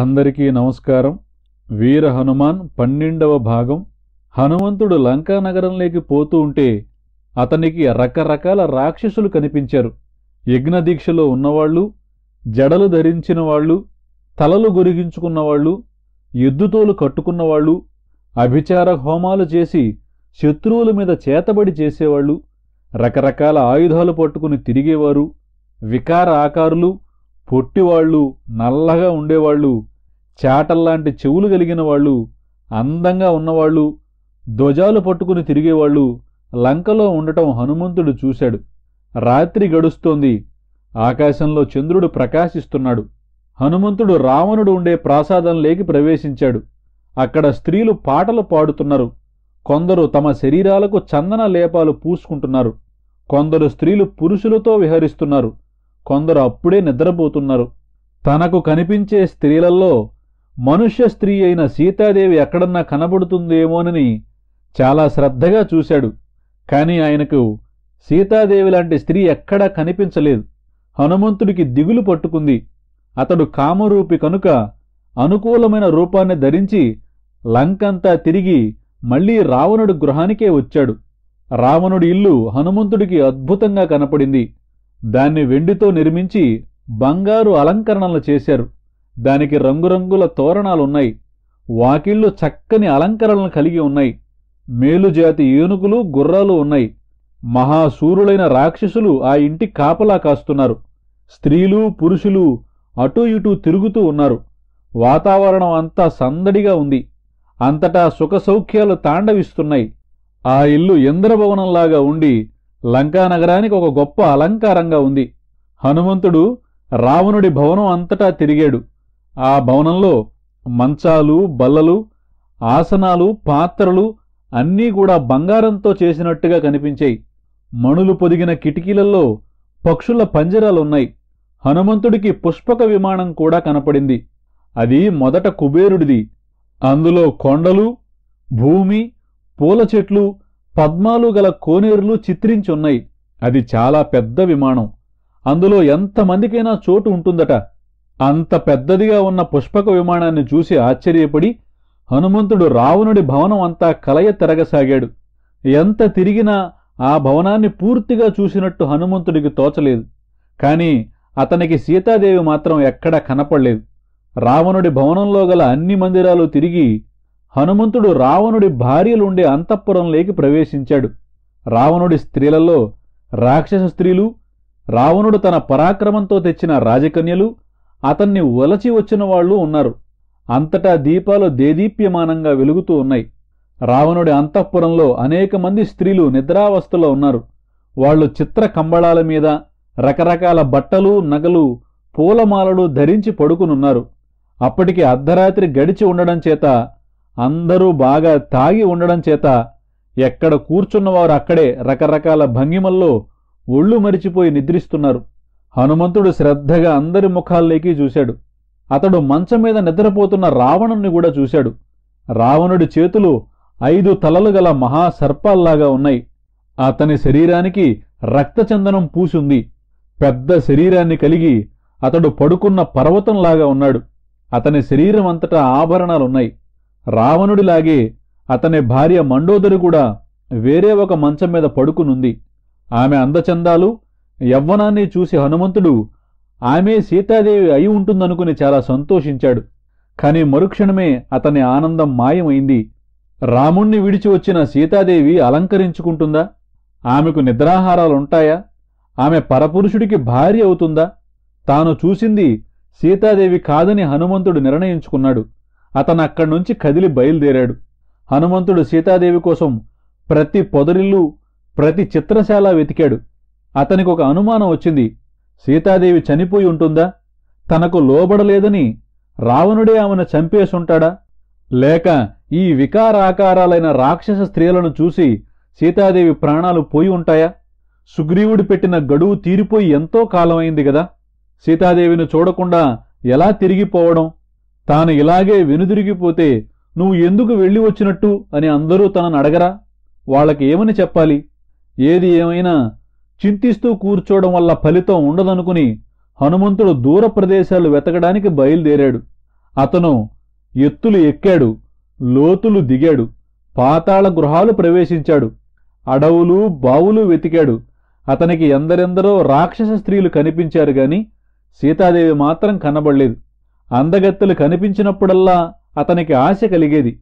అందరికీ నమస్కారం వీర హనుమాన్ పన్నెండవ భాగం హనుమంతుడు లంకా నగరంలోకి పోతూ ఉంటే అతనికి రకరకాల రాక్షసులు కనిపించారు యజ్ఞదీక్షలో ఉన్నవాళ్ళు జడలు ధరించిన వాళ్ళు తలలు గొరిగించుకున్నవాళ్ళు ఎద్దుతోలు కట్టుకున్నవాళ్ళు అభిచార హోమాలు చేసి శత్రువుల మీద చేతబడి చేసేవాళ్ళు రకరకాల ఆయుధాలు పట్టుకుని తిరిగేవారు వికార ఆకారులు పొట్టివాళ్ళు నల్లగా ఉండేవాళ్ళు చాటల్లాంటి చెవులు కలిగిన వాళ్ళు అందంగా ఉన్నవాళ్ళు ధ్వజాలు పట్టుకుని తిరిగేవాళ్ళు లంకలో ఉండటం హనుమంతుడు చూశాడు రాత్రి గడుస్తోంది ఆకాశంలో చంద్రుడు ప్రకాశిస్తున్నాడు హనుమంతుడు రావణుడు ఉండే ప్రాసాదంలోకి ప్రవేశించాడు అక్కడ స్త్రీలు పాటలు పాడుతున్నారు కొందరు తమ శరీరాలకు చందన లేపాలు పూసుకుంటున్నారు కొందరు స్త్రీలు పురుషులతో విహరిస్తున్నారు కొందరు అప్పుడే నిద్రపోతున్నారు తనకు కనిపించే స్త్రీలలో మనుష్య స్త్రీ అయిన సీతాదేవి ఎక్కడన్నా కనబడుతుందేమోనని చాలా శ్రద్ధగా చూశాడు కానీ ఆయనకు సీతాదేవి లాంటి స్త్రీ ఎక్కడా కనిపించలేదు హనుమంతుడికి దిగులు పట్టుకుంది అతడు కామరూపి కనుక అనుకూలమైన రూపాన్ని ధరించి లంకంతా తిరిగి మళ్లీ రావణుడు గృహానికే వచ్చాడు రావణుడి ఇల్లు హనుమంతుడికి అద్భుతంగా కనపడింది దాన్ని వెండితో నిర్మించి బంగారు అలంకరణలు చేశారు దానికి రంగురంగుల తోరణాలున్నాయి వాకిళ్ళు చక్కని అలంకరణలు కలిగి ఉన్నాయి మేలుజాతి ఏనుగులు గుర్రాలు ఉన్నాయి మహాశూరులైన రాక్షసులు ఆ ఇంటి కాపలా కాస్తున్నారు స్త్రీలు పురుషులు అటూ ఇటూ తిరుగుతూ ఉన్నారు వాతావరణం అంతా సందడిగా ఉంది అంతటా సుఖ సౌఖ్యాలు తాండవిస్తున్నాయి ఆ ఇల్లు ఇంద్రభవనంలాగా ఉండి లంకా నగరానికి ఒక గొప్ప అలంకారంగా ఉంది హనుమంతుడు రావణుడి భవనం అంతటా తిరిగాడు ఆ భవనంలో మంచాలు బల్లలు ఆసనాలు పాత్రలు అన్నీ కూడా బంగారంతో చేసినట్టుగా కనిపించాయి మణులు పొదిగిన కిటికీలలో పక్షుల పంజరాలున్నాయి హనుమంతుడికి పుష్పక విమానం కూడా కనపడింది అది మొదట కుబేరుడిది అందులో కొండలు భూమి పూల చెట్లు పద్మాలు గల కోనేరులు చిత్రించున్నాయి అది చాలా పెద్ద విమానం అందులో ఎంతమందికైనా చోటు ఉంటుందట అంత పెద్దదిగా ఉన్న పుష్పక విమానాన్ని చూసి ఆశ్చర్యపడి హనుమంతుడు రావణుడి భవనం అంతా కలయ తిరగసాగాడు ఎంత తిరిగినా ఆ భవనాన్ని పూర్తిగా చూసినట్టు హనుమంతుడికి తోచలేదు కానీ అతనికి సీతాదేవి మాత్రం ఎక్కడా కనపడలేదు రావణుడి భవనంలో గల అన్ని మందిరాలు తిరిగి హనుమంతుడు రావణుడి భార్యలుండే అంతఃపురంలోకి ప్రవేశించాడు రావణుడి స్త్రీలలో రాక్షస స్త్రీలు రావణుడు తన పరాక్రమంతో తెచ్చిన రాజకన్యలు అతన్ని వలచి వచ్చిన వాళ్ళు ఉన్నారు అంతటా దీపాలు దేదీప్యమానంగా వెలుగుతూ ఉన్నాయి రావణుడి అంతఃపురంలో అనేక మంది స్త్రీలు నిద్రావస్థలో ఉన్నారు వాళ్ళు చిత్ర కంబళాల మీద రకరకాల బట్టలు నగలు పూలమాలలు ధరించి పడుకునున్నారు అప్పటికి అర్ధరాత్రి గడిచి ఉండడం చేత అందరూ బాగా తాగి ఉండడం చేత ఎక్కడ కూర్చున్నవారు అక్కడే రకరకాల భంగిమల్లో ఒళ్ళు మరిచిపోయి నిద్రిస్తున్నారు హనుమంతుడు శ్రద్ధగా అందరి ముఖాల్లోకి చూశాడు అతడు మంచం మీద నిద్రపోతున్న రావణుణ్ణి కూడా చూశాడు రావణుడి చేతులు ఐదు తలలు గల మహాసర్పాల్లాగా ఉన్నాయి అతని శరీరానికి రక్తచందనం పూసుంది పెద్ద శరీరాన్ని కలిగి అతడు పడుకున్న పర్వతంలాగా ఉన్నాడు అతని శరీరం అంతటా ఆభరణాలున్నాయి రావణుడిలాగే అతని భార్య మండోదరి కూడా వేరే ఒక మంచం మీద పడుకునుంది ఆమె అందచందాలు యవ్వనాన్ని చూసి హనుమంతుడు ఆమె సీతాదేవి అయి ఉంటుందనుకుని చాలా సంతోషించాడు కానీ మరుక్షణమే అతని ఆనందం మాయమైంది రాముణ్ణి విడిచి వచ్చిన సీతాదేవి అలంకరించుకుంటుందా ఆమెకు నిద్రాహారాలుంటాయా ఆమె పరపురుషుడికి భార్య అవుతుందా తాను చూసింది సీతాదేవి కాదని హనుమంతుడు నిర్ణయించుకున్నాడు అతను అక్కడి నుంచి కదిలి బయలుదేరాడు హనుమంతుడు సీతాదేవి కోసం ప్రతి పొదరిల్లు ప్రతి చిత్రశాల వెతికాడు అతనికి ఒక అనుమానం వచ్చింది సీతాదేవి చనిపోయి ఉంటుందా తనకు లోబడలేదని రావణుడే ఆమెను చంపేసుంటాడా లేక ఈ వికారాకారాలైన రాక్షస స్త్రీలను చూసి సీతాదేవి ప్రాణాలు పోయి ఉంటాయా సుగ్రీవుడు పెట్టిన గడువు తీరిపోయి ఎంతో కాలమైంది కదా సీతాదేవిని చూడకుండా ఎలా తిరిగిపోవడం తాను ఇలాగే వెనుదిరిగిపోతే నువ్వు ఎందుకు వెళ్ళి వచ్చినట్టు అని అందరూ తనను అడగరా వాళ్ళకి ఏమని చెప్పాలి ఏది ఏమైనా చింతిస్తూ కూర్చోవడం వల్ల ఫలితం ఉండదనుకుని హనుమంతుడు దూర ప్రదేశాలు వెతకడానికి బయలుదేరాడు అతను ఎత్తులు ఎక్కాడు లోతులు దిగాడు పాతాళ గృహాలు ప్రవేశించాడు అడవులు బావులు వెతికాడు అతనికి ఎందరెందరో రాక్షస స్త్రీలు కనిపించారు గాని సీతాదేవి మాత్రం కనబడలేదు అందగత్తెలు కనిపించినప్పుడల్లా అతనికి ఆశ కలిగేది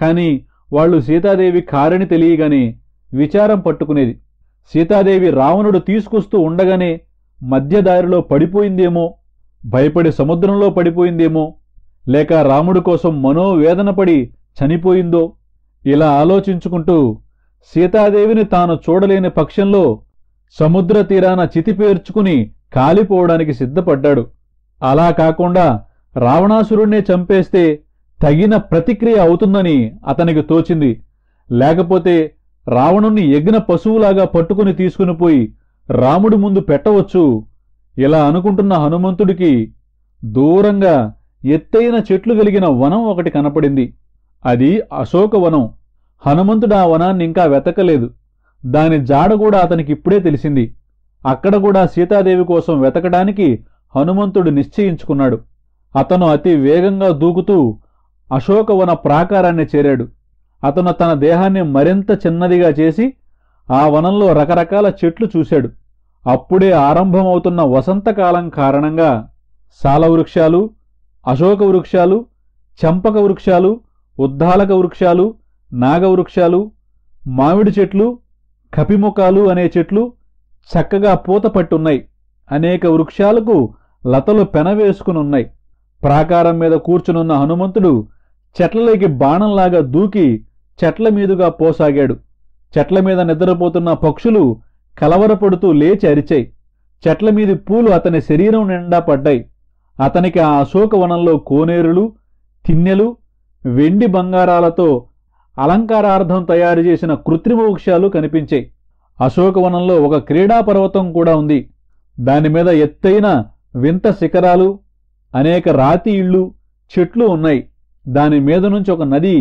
కానీ వాళ్ళు సీతాదేవి కారని తెలియగానే విచారం పట్టుకునేది సీతాదేవి రావణుడు తీసుకొస్తూ ఉండగానే మధ్యదారిలో పడిపోయిందేమో భయపడి సముద్రంలో పడిపోయిందేమో లేక రాముడు కోసం మనోవేదనపడి చనిపోయిందో ఇలా ఆలోచించుకుంటూ సీతాదేవిని తాను చూడలేని పక్షంలో సముద్ర తీరాన చితిపేర్చుకుని కాలిపోవడానికి సిద్ధపడ్డాడు అలా కాకుండా రావణాసురుణ్ణే చంపేస్తే తగిన ప్రతిక్రియ అవుతుందని అతనికి తోచింది లేకపోతే రావణుణ్ణి ఎగ్గిన పశువులాగా పట్టుకుని తీసుకుని పోయి రాముడి ముందు పెట్టవచ్చు ఇలా అనుకుంటున్న హనుమంతుడికి దూరంగా ఎత్తైన చెట్లు కలిగిన వనం ఒకటి కనపడింది అది అశోకవనం హనుమంతుడు ఆ వనాన్ని ఇంకా వెతకలేదు దాని జాడ కూడా అతనికి ఇప్పుడే తెలిసింది అక్కడ కూడా సీతాదేవి కోసం వెతకడానికి హనుమంతుడు నిశ్చయించుకున్నాడు అతను అతి వేగంగా దూకుతూ అశోకవన ప్రాకారాన్ని చేరాడు అతను తన దేహాన్ని మరింత చిన్నదిగా చేసి ఆ వనంలో రకరకాల చెట్లు చూశాడు అప్పుడే ఆరంభమవుతున్న వసంతకాలం కారణంగా సాలవృక్షాలు అశోక వృక్షాలు చంపక వృక్షాలు ఉద్దాలక వృక్షాలు నాగవృక్షాలు మామిడి చెట్లు కపిముఖాలు అనే చెట్లు చక్కగా పూత పట్టున్నాయి అనేక వృక్షాలకు లతలు పెనవేసుకునున్నాయి ప్రాకారం మీద కూర్చునున్న హనుమంతుడు చెట్లలోకి బాణంలాగా దూకి చెట్ల మీదుగా పోసాగాడు చెట్ల మీద నిద్రపోతున్న పక్షులు కలవరపడుతూ లేచి అరిచాయి చెట్ల మీది పూలు అతని శరీరం నిండా పడ్డాయి అతనికి ఆ అశోకవనంలో కోనేరులు తిన్నెలు వెండి బంగారాలతో అలంకారార్థం తయారు చేసిన కృత్రిమ వృక్షాలు కనిపించాయి అశోకవనంలో ఒక క్రీడా పర్వతం కూడా ఉంది దానిమీద ఎత్తైన వింత శిఖరాలు అనేక రాతి ఇళ్ళు చెట్లు ఉన్నాయి దాని మీద నుంచి ఒక నది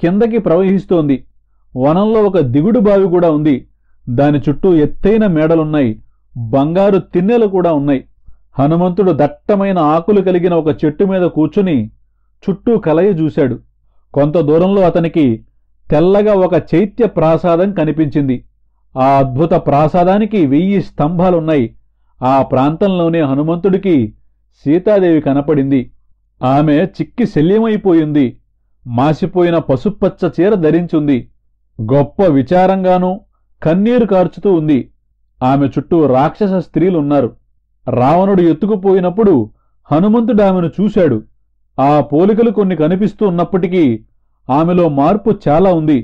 కిందకి ప్రవహిస్తోంది వనంలో ఒక దిగుడు బావి కూడా ఉంది దాని చుట్టూ ఎత్తైన మేడలున్నాయి బంగారు తిన్నెలు కూడా ఉన్నాయి హనుమంతుడు దట్టమైన ఆకులు కలిగిన ఒక చెట్టు మీద కూర్చుని చుట్టూ కలయ చూశాడు కొంత దూరంలో అతనికి తెల్లగా ఒక చైత్య ప్రాసాదం కనిపించింది ఆ అద్భుత ప్రాసాదానికి వెయ్యి స్తంభాలున్నాయి ఆ ప్రాంతంలోనే హనుమంతుడికి సీతాదేవి కనపడింది ఆమె చిక్కి శల్యమైపోయింది మాసిపోయిన పసుపచ్చ చీర ధరించుంది గొప్ప విచారంగానూ కన్నీరు కార్చుతూ ఉంది ఆమె చుట్టూ రాక్షస స్త్రీలున్నారు రావణుడు ఎత్తుకుపోయినప్పుడు హనుమంతుడు ఆమెను చూశాడు ఆ పోలికలు కొన్ని కనిపిస్తూ ఉన్నప్పటికీ ఆమెలో మార్పు చాలా ఉంది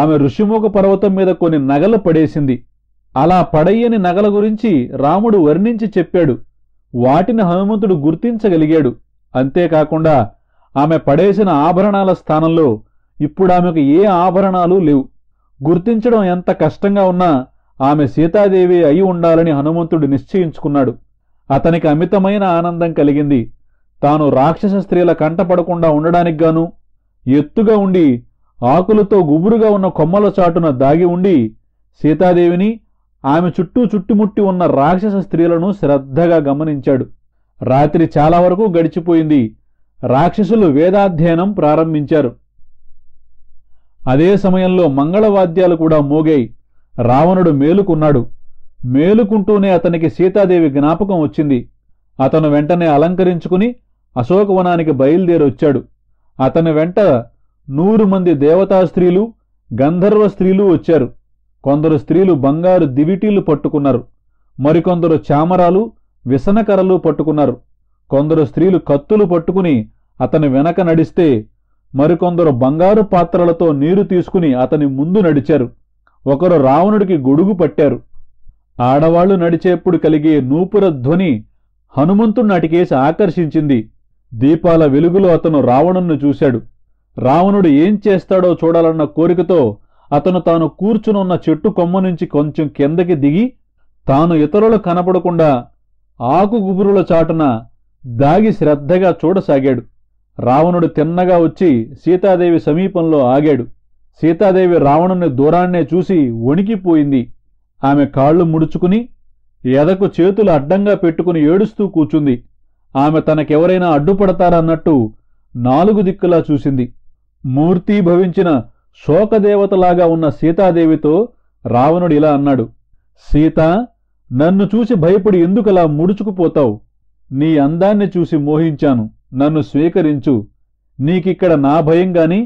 ఆమె ఋషిముఖ పర్వతం మీద కొన్ని నగలు పడేసింది అలా పడయ్యని నగల గురించి రాముడు వర్ణించి చెప్పాడు వాటిని హనుమంతుడు గుర్తించగలిగాడు అంతేకాకుండా ఆమె పడేసిన ఆభరణాల స్థానంలో ఇప్పుడు ఆమెకు ఏ ఆభరణాలు లేవు గుర్తించడం ఎంత కష్టంగా ఉన్నా ఆమె సీతాదేవి అయి ఉండాలని హనుమంతుడు నిశ్చయించుకున్నాడు అతనికి అమితమైన ఆనందం కలిగింది తాను రాక్షస స్త్రీల కంటపడకుండా ఉండడానికి గాను ఎత్తుగా ఉండి ఆకులతో గుబురుగా ఉన్న కొమ్మల చాటున దాగి ఉండి సీతాదేవిని ఆమె చుట్టూ చుట్టుముట్టి ఉన్న రాక్షస స్త్రీలను శ్రద్ధగా గమనించాడు రాత్రి చాలా వరకు గడిచిపోయింది రాక్షసులు వేదాధ్యయనం ప్రారంభించారు అదే సమయంలో మంగళవాద్యాలు కూడా మోగాయి రావణుడు మేలుకున్నాడు మేలుకుంటూనే అతనికి సీతాదేవి జ్ఞాపకం వచ్చింది అతను వెంటనే అలంకరించుకుని అశోకవనానికి బయలుదేరొచ్చాడు అతని వెంట నూరు మంది దేవతా స్త్రీలు గంధర్వ స్త్రీలు వచ్చారు కొందరు స్త్రీలు బంగారు దివిటీలు పట్టుకున్నారు మరికొందరు చామరాలు విసనకరలు పట్టుకున్నారు కొందరు స్త్రీలు కత్తులు పట్టుకుని అతని వెనక నడిస్తే మరికొందరు బంగారు పాత్రలతో నీరు తీసుకుని అతని ముందు నడిచారు ఒకరు రావణుడికి గొడుగు పట్టారు ఆడవాళ్లు నడిచేప్పుడు కలిగే నూపుర ధ్వని హనుమంతుడు నాటికేసి ఆకర్షించింది దీపాల వెలుగులో అతను రావణుణ్ణి చూశాడు రావణుడు ఏం చేస్తాడో చూడాలన్న కోరికతో అతను తాను కూర్చునున్న చెట్టు కొమ్మ నుంచి కొంచెం కిందకి దిగి తాను ఇతరులు కనపడకుండా ఆకు గుబురుల చాటున దాగి శ్రద్ధగా చూడసాగాడు రావణుడు తిన్నగా వచ్చి సీతాదేవి సమీపంలో ఆగాడు సీతాదేవి రావణుని దూరాన్నే చూసి వణికిపోయింది ఆమె కాళ్ళు ముడుచుకుని ఎదకు చేతులు అడ్డంగా పెట్టుకుని ఏడుస్తూ కూచుంది ఆమె తనకెవరైనా అడ్డుపడతారన్నట్టు నాలుగు దిక్కులా చూసింది మూర్తి భవించిన శోకదేవతలాగా ఉన్న సీతాదేవితో రావణుడు ఇలా అన్నాడు సీత నన్ను చూసి భయపడి ఎందుకలా ముడుచుకుపోతావు నీ అందాన్ని చూసి మోహించాను నన్ను స్వీకరించు నీకిక్కడ నా భయం గాని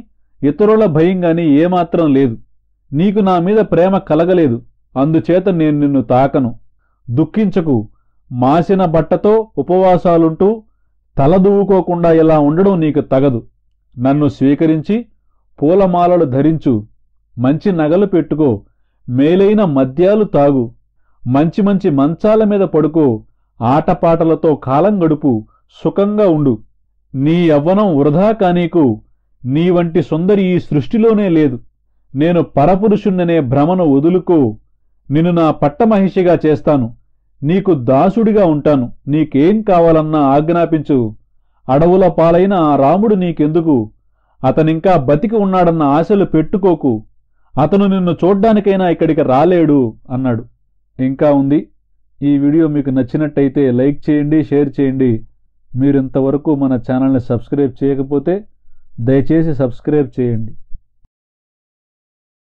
ఇతరుల భయం గాని ఏమాత్రం లేదు నీకు నా మీద ప్రేమ కలగలేదు అందుచేత నేను నిన్ను తాకను దుఃఖించకు మాసిన బట్టతో ఉపవాసాలుంటూ తలదువ్వుకోకుండా ఇలా ఉండడం నీకు తగదు నన్ను స్వీకరించి పూలమాలలు ధరించు మంచి నగలు పెట్టుకో మేలైన మద్యాలు తాగు మంచి మంచి మంచాల మీద పడుకో ఆటపాటలతో కాలం గడుపు సుఖంగా ఉండు నీ యవ్వనం వృధా కానీకు నీ వంటి సుందరి ఈ సృష్టిలోనే లేదు నేను పరపురుషుణ్ణనే భ్రమను వదులుకో నిన్ను నా పట్టమహిషిగా చేస్తాను నీకు దాసుడిగా ఉంటాను నీకేం కావాలన్నా ఆజ్ఞాపించు అడవుల పాలైన ఆ రాముడు నీకెందుకు అతనింకా బతికి ఉన్నాడన్న ఆశలు పెట్టుకోకు అతను నిన్ను చూడ్డానికైనా ఇక్కడికి రాలేడు అన్నాడు ఇంకా ఉంది ఈ వీడియో మీకు నచ్చినట్టయితే లైక్ చేయండి షేర్ చేయండి మీరింతవరకు మన ఛానల్ని సబ్స్క్రైబ్ చేయకపోతే దయచేసి సబ్స్క్రైబ్ చేయండి